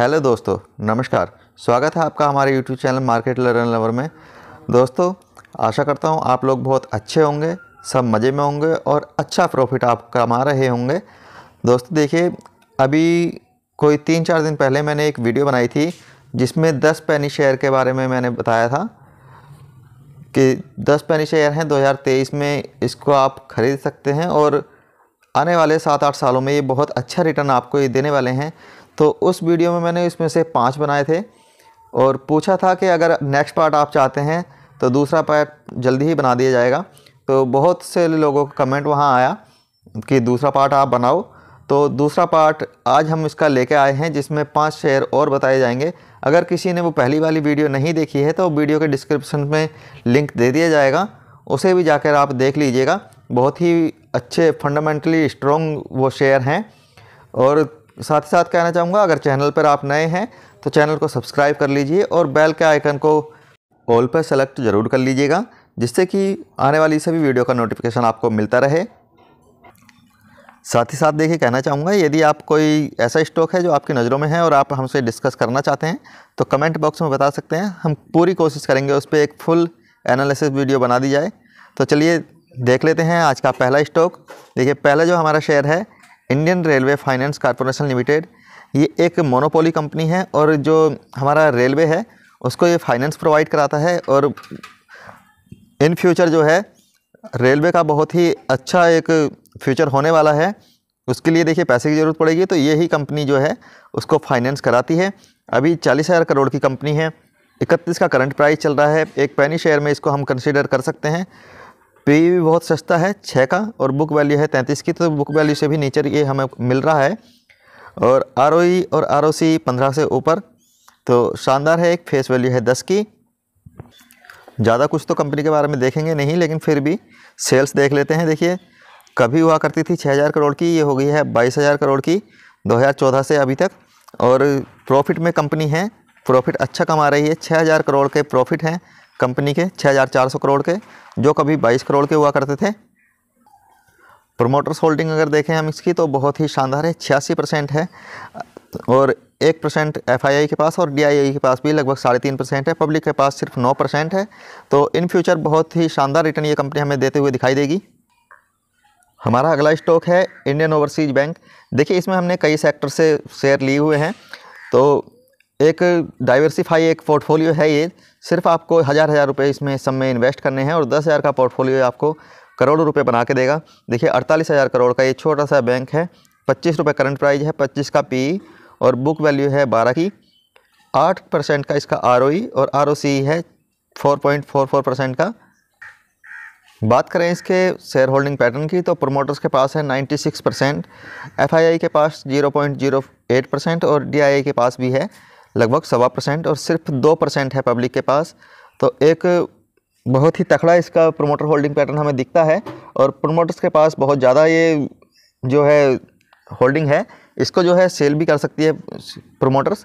hello दोस्तों नमस्कार स्वागत है आपका हमारे YouTube channel market learn lover में दोस्तों आशा करता हूँ आप लोग बहुत अच्छे होंगे सब मज़े में होंगे और अच्छा प्रॉफिट आप कमा रहे होंगे दोस्तों देखिए अभी कोई तीन चार दिन पहले मैंने एक वीडियो बनाई थी जिसमें दस पैनी शेयर के बारे में मैंने बताया था कि दस पैनी शेयर हैं दो में इसको आप ख़रीद सकते हैं और आने वाले सात आठ सालों में ये बहुत अच्छा रिटर्न आपको ये देने वाले हैं तो उस वीडियो में मैंने इसमें से पाँच बनाए थे और पूछा था कि अगर नेक्स्ट पार्ट आप चाहते हैं तो दूसरा पार्ट जल्दी ही बना दिया जाएगा तो बहुत से लोगों का कमेंट वहाँ आया कि दूसरा पार्ट आप बनाओ तो दूसरा पार्ट आज हम इसका लेके आए हैं जिसमें पांच शेयर और बताए जाएंगे अगर किसी ने वो पहली वाली वीडियो नहीं देखी है तो वीडियो के डिस्क्रिप्शन में लिंक दे दिया जाएगा उसे भी जाकर आप देख लीजिएगा बहुत ही अच्छे फंडामेंटली स्ट्रॉन्ग वो शेयर हैं और साथ ही साथ कहना चाहूँगा अगर चैनल पर आप नए हैं तो चैनल को सब्सक्राइब कर लीजिए और बेल के आइकन को ऑल पर सेलेक्ट ज़रूर कर लीजिएगा जिससे कि आने वाली सभी वीडियो का नोटिफिकेशन आपको मिलता रहे साथ ही साथ देखिए कहना चाहूँगा यदि आप कोई ऐसा स्टॉक है जो आपकी नज़रों में है और आप हमसे डिस्कस करना चाहते हैं तो कमेंट बॉक्स में बता सकते हैं हम पूरी कोशिश करेंगे उस पर एक फुल एनालिसिस वीडियो बना दी जाए तो चलिए देख लेते हैं आज का पहला स्टॉक देखिए पहला जो हमारा शेयर है Indian railway finance corporation limited ये एक मोनोपोली कंपनी है और जो हमारा रेलवे है उसको ये फाइनेंस प्रोवाइड कराता है और इन फ्यूचर जो है रेलवे का बहुत ही अच्छा एक फ्यूचर होने वाला है उसके लिए देखिए पैसे की ज़रूरत पड़ेगी तो यही कंपनी जो है उसको फाइनेंस कराती है अभी चालीस हज़ार करोड़ की कंपनी है इकतीस का करंट प्राइस चल रहा है एक पैनी शेयर में इसको हम कंसिडर कर सकते हैं पे भी बहुत सस्ता है छः का और बुक वैल्यू है तैंतीस की तो बुक वैल्यू से भी नेचर ये हमें मिल रहा है और आर e और आर ओ पंद्रह से ऊपर तो शानदार है एक फेस वैल्यू है दस की ज़्यादा कुछ तो कंपनी के बारे में देखेंगे नहीं लेकिन फिर भी सेल्स देख लेते हैं देखिए कभी हुआ करती थी छः हज़ार करोड़ की ये हो गई है बाईस हज़ार करोड़ की 2014 से अभी तक और प्रॉफिट में कंपनी है प्रॉफिट अच्छा कमा रही है 6000 करोड़ के प्रॉफिट हैं कंपनी के 6,400 करोड़ के जो कभी 22 करोड़ के हुआ करते थे प्रमोटर्स होल्डिंग अगर देखें हम इसकी तो बहुत ही शानदार है छियासी परसेंट है और एक परसेंट एफ के पास और डी के पास भी लगभग साढ़े तीन परसेंट है पब्लिक के पास सिर्फ नौ परसेंट है तो इन फ्यूचर बहुत ही शानदार रिटर्न ये कंपनी हमें देते हुए दिखाई देगी हमारा अगला स्टॉक है इंडियन ओवरसीज बैंक देखिए इसमें हमने कई सेक्टर से शेयर लिए हुए हैं तो एक डाइवर्सिफाई एक पोर्टफोलियो है ये सिर्फ आपको हज़ार हज़ार रुपये इसमें सब में इन्वेस्ट करने हैं और दस हज़ार का पोर्टफोलियो आपको करोड़ों रुपए बना के देगा देखिए अड़तालीस हज़ार करोड़ का ये छोटा सा बैंक है पच्चीस रुपये करंट प्राइस है पच्चीस का पी और बुक वैल्यू है बारह की आठ परसेंट का इसका आर e और आर है four point four four percent का बात करें इसके शेयर होल्डिंग पैटर्न की तो प्रोमोटर्स के पास है 96 परसेंट एफ के पास 0.08 परसेंट और डी के पास भी है लगभग सवा परसेंट और सिर्फ दो परसेंट है पब्लिक के पास तो एक बहुत ही तखड़ा इसका प्रोमोटर होल्डिंग पैटर्न हमें दिखता है और प्रोमोटर्स के पास बहुत ज़्यादा ये जो है होल्डिंग है इसको जो है सेल भी कर सकती है प्रोमोटर्स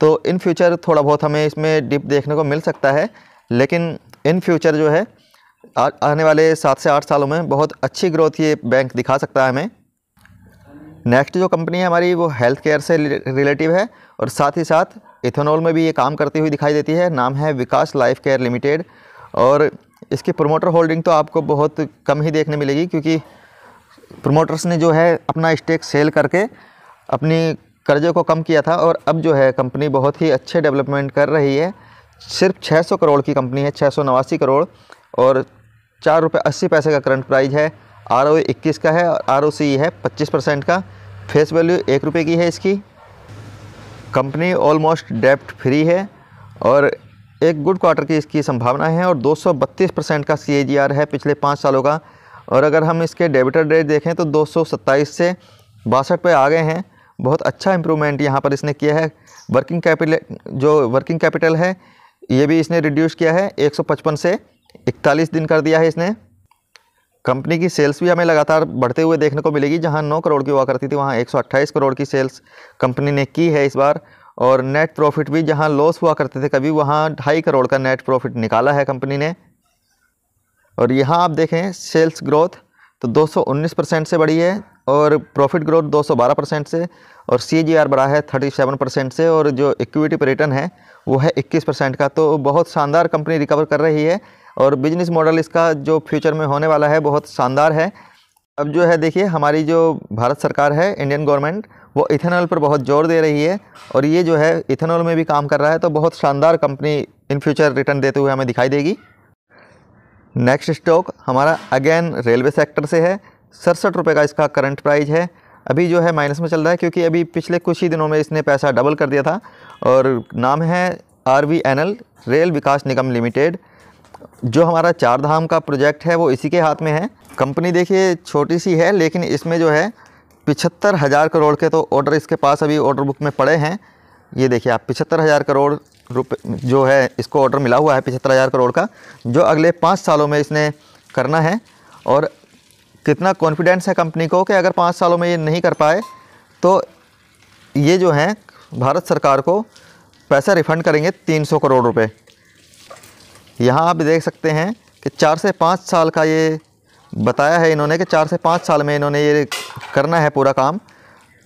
तो इन फ्यूचर थोड़ा बहुत हमें इसमें डिप देखने को मिल सकता है लेकिन इन फ्यूचर जो है आ, आने वाले सात से आठ सालों में बहुत अच्छी ग्रोथ ये बैंक दिखा सकता है हमें नेक्स्ट जो कंपनी है हमारी वो हेल्थ केयर से रिलेटिव है और साथ ही साथ इथेनॉल में भी ये काम करती हुई दिखाई देती है नाम है विकास लाइफ केयर लिमिटेड और इसकी प्रोमोटर होल्डिंग तो आपको बहुत कम ही देखने मिलेगी क्योंकि प्रोमोटर्स ने जो है अपना स्टेक सेल करके अपनी कर्जे को कम किया था और अब जो है कंपनी बहुत ही अच्छे डेवलपमेंट कर रही है सिर्फ 600 करोड़ की कंपनी है छः करोड़ और चार रुपये अस्सी पैसे का करंट प्राइस है आर ओ इक्कीस का है और आर ओ सी है पच्चीस परसेंट का फेस वैल्यू एक रुपये की है इसकी कंपनी ऑलमोस्ट डेप्ट फ्री है और एक गुड क्वार्टर की इसकी संभावना है और 232 परसेंट का सी है पिछले पाँच सालों का और अगर हम इसके डेबिटर डेट देखें तो 227 से बासठ पे आ गए हैं बहुत अच्छा इम्प्रूवमेंट यहाँ पर इसने किया है वर्किंग कैपिटल जो वर्किंग कैपिटल है ये भी इसने रिड्यूस किया है 155 से 41 दिन कर दिया है इसने कंपनी की सेल्स भी हमें लगातार बढ़ते हुए देखने को मिलेगी जहां 9 करोड़ की हुआ करती थी वहां 128 करोड़ की सेल्स कंपनी ने की है इस बार और नेट प्रॉफिट भी जहां लॉस हुआ करते थे कभी वहां ढाई करोड़ का नेट प्रॉफिट निकाला है कंपनी ने और यहाँ आप देखें सेल्स ग्रोथ तो 219 परसेंट से बढ़ी है और प्रॉफिट ग्रोथ दो परसेंट से और सी बढ़ा है सेवन परसेंट से और जो इक्विटी पर रिटर्न है वो है इक्कीस परसेंट का तो बहुत शानदार कंपनी रिकवर कर रही है और बिजनेस मॉडल इसका जो फ्यूचर में होने वाला है बहुत शानदार है अब जो है देखिए हमारी जो भारत सरकार है इंडियन गवर्नमेंट वो इथेनॉल पर बहुत जोर दे रही है और ये जो है इथेनॉल में भी काम कर रहा है तो बहुत शानदार कंपनी इन फ्यूचर रिटर्न देते हुए हमें दिखाई देगी नेक्स्ट स्टॉक हमारा अगेन रेलवे सेक्टर से है सड़सठ रुपये का इसका करंट प्राइस है अभी जो है माइनस में चल रहा है क्योंकि अभी पिछले कुछ ही दिनों में इसने पैसा डबल कर दिया था और नाम है R V N L Rail Vikas Nigam limited जो हमारा चार धाम का प्रोजेक्ट है वो इसी के हाथ में है कंपनी देखिए छोटी सी है लेकिन इसमें जो है पिछहत्तर हज़ार करोड़ के तो ऑर्डर इसके पास अभी ऑर्डर बुक में पड़े हैं ये देखिए आप पिछहत्तर हज़ार करोड़ रुपये जो है इसको ऑर्डर मिला हुआ है पिछहत्तर हज़ार करोड़ का जो अगले पाँच सालों में इसने करना है और कितना कॉन्फिडेंस है कंपनी को कि अगर पाँच सालों में ये नहीं कर पाए तो ये जो है भारत सरकार को पैसा रिफ़ंड करेंगे तीन सौ करोड़ रुपये यहाँ आप देख सकते हैं कि चार से पाँच साल का ये बताया है इन्होंने कि चार से पाँच साल में इन्होंने ये करना है पूरा काम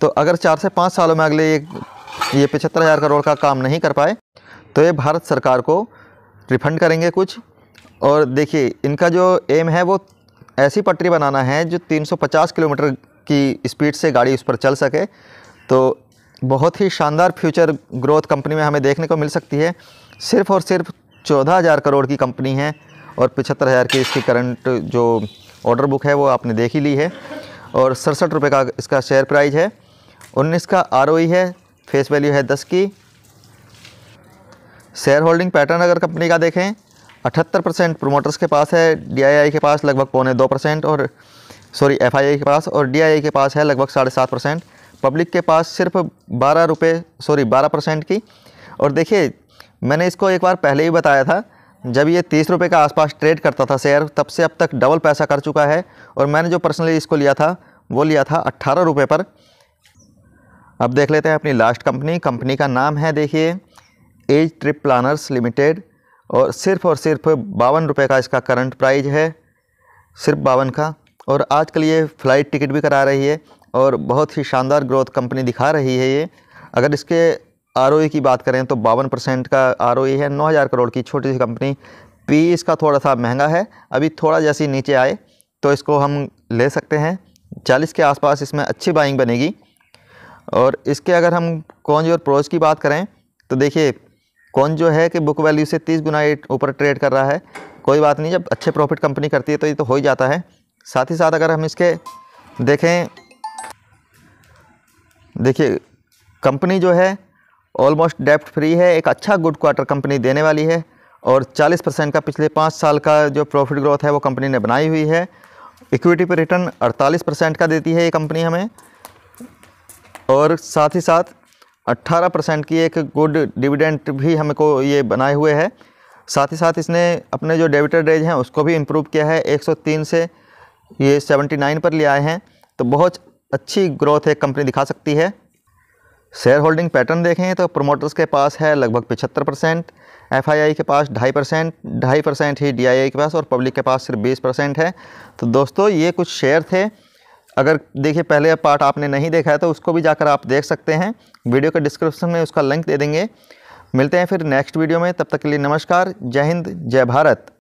तो अगर चार से पाँच सालों में अगले ये ये पचहत्तर हज़ार करोड़ का काम नहीं कर पाए तो ये भारत सरकार को रिफ़ंड करेंगे कुछ और देखिए इनका जो एम है वो ऐसी पटरी बनाना है जो 350 किलोमीटर की स्पीड से गाड़ी उस पर चल सके तो बहुत ही शानदार फ्यूचर ग्रोथ कंपनी में हमें देखने को मिल सकती है सिर्फ़ और सिर्फ चौदह हज़ार करोड़ की कंपनी है और पचहत्तर हज़ार की इसकी करंट जो ऑर्डर बुक है वो आपने देख ही ली है और सड़सठ रुपये का इसका शेयर प्राइस है उन्नीस का आर है फेस वैल्यू है दस की शेयर होल्डिंग पैटर्न अगर कंपनी का देखें अठहत्तर परसेंट प्रोमोटर्स के पास है डी के पास लगभग पौने दो परसेंट और सॉरी एफ के पास और डी के पास है लगभग साढ़े सात परसेंट पब्लिक के पास सिर्फ बारह रुपये सॉरी बारह परसेंट की और देखिए मैंने इसको एक बार पहले ही बताया था जब ये तीस रुपये के आसपास ट्रेड करता था शेयर तब से अब तक डबल पैसा कर चुका है और मैंने जो पर्सनली इसको लिया था वो लिया था अट्ठारह रुपये पर अब देख लेते हैं अपनी लास्ट कंपनी कंपनी का नाम है देखिए एज ट्रिप प्लानर्स लिमिटेड और सिर्फ और सिर्फ बावन रुपये का इसका करंट प्राइज है सिर्फ बावन का और आजकल ये फ़्लाइट टिकट भी करा रही है और बहुत ही शानदार ग्रोथ कंपनी दिखा रही है ये अगर इसके आर की बात करें तो बावन परसेंट का आर है नौ हज़ार करोड़ की छोटी सी कंपनी पी इसका थोड़ा सा महंगा है अभी थोड़ा जैसी नीचे आए तो इसको हम ले सकते हैं चालीस के आसपास इसमें अच्छी बाइंग बनेगी और इसके अगर हम कौन और प्रोज की बात करें तो देखिए कौन जो है कि बुक वैल्यू से तीस गुना ऊपर ट्रेड कर रहा है कोई बात नहीं जब अच्छे प्रॉफिट कंपनी करती है तो ये तो हो ही जाता है साथ ही साथ अगर हम इसके देखें देखिए कंपनी जो है ऑलमोस्ट डेप्ट फ्री है एक अच्छा गुड क्वार्टर कंपनी देने वाली है और 40 परसेंट का पिछले पाँच साल का जो प्रॉफिट ग्रोथ है वो कंपनी ने बनाई हुई है इक्विटी पर रिटर्न 48 परसेंट का देती है ये कंपनी हमें और साथ ही साथ 18 परसेंट की एक गुड डिविडेंट भी हमको ये बनाए हुए है साथ ही साथ इसने अपने जो डेबिटर रेज हैं उसको भी इम्प्रूव किया है एक से ये सेवेंटी पर ले आए हैं तो बहुत अच्छी ग्रोथ एक कंपनी दिखा सकती है शेयर होल्डिंग पैटर्न देखें तो प्रमोटर्स के पास है लगभग पिछहत्तर परसेंट एफ के पास ढाई परसेंट ढाई परसेंट ही डी के पास और पब्लिक के पास सिर्फ बीस परसेंट है तो दोस्तों ये कुछ शेयर थे अगर देखिए पहले पार्ट आपने नहीं देखा है तो उसको भी जाकर आप देख सकते हैं वीडियो के डिस्क्रिप्शन में उसका लिंक दे देंगे मिलते हैं फिर नेक्स्ट वीडियो में तब तक के लिए नमस्कार जय हिंद जय भारत